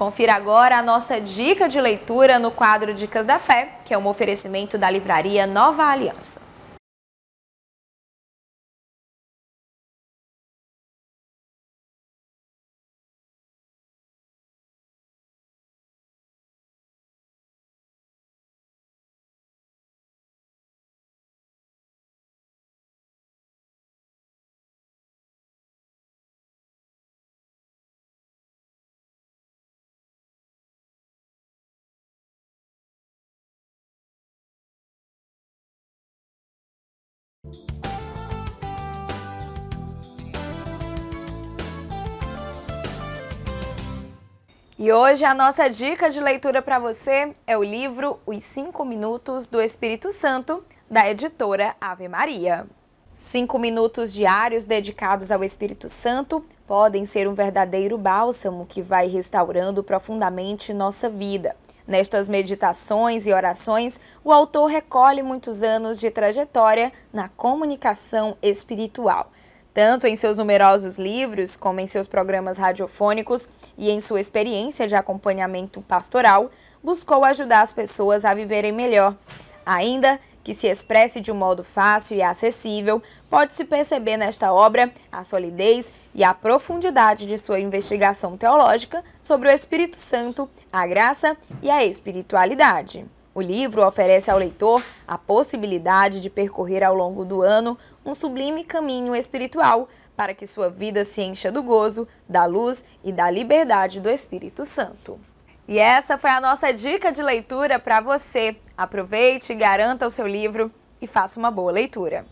Confira agora a nossa dica de leitura no quadro Dicas da Fé, que é um oferecimento da livraria Nova Aliança. E hoje a nossa dica de leitura para você é o livro Os Cinco Minutos do Espírito Santo, da editora Ave Maria. Cinco minutos diários dedicados ao Espírito Santo podem ser um verdadeiro bálsamo que vai restaurando profundamente nossa vida. Nestas meditações e orações, o autor recolhe muitos anos de trajetória na comunicação espiritual tanto em seus numerosos livros, como em seus programas radiofônicos e em sua experiência de acompanhamento pastoral, buscou ajudar as pessoas a viverem melhor. Ainda que se expresse de um modo fácil e acessível, pode-se perceber nesta obra a solidez e a profundidade de sua investigação teológica sobre o Espírito Santo, a graça e a espiritualidade. O livro oferece ao leitor a possibilidade de percorrer ao longo do ano um sublime caminho espiritual para que sua vida se encha do gozo, da luz e da liberdade do Espírito Santo. E essa foi a nossa dica de leitura para você. Aproveite, garanta o seu livro e faça uma boa leitura.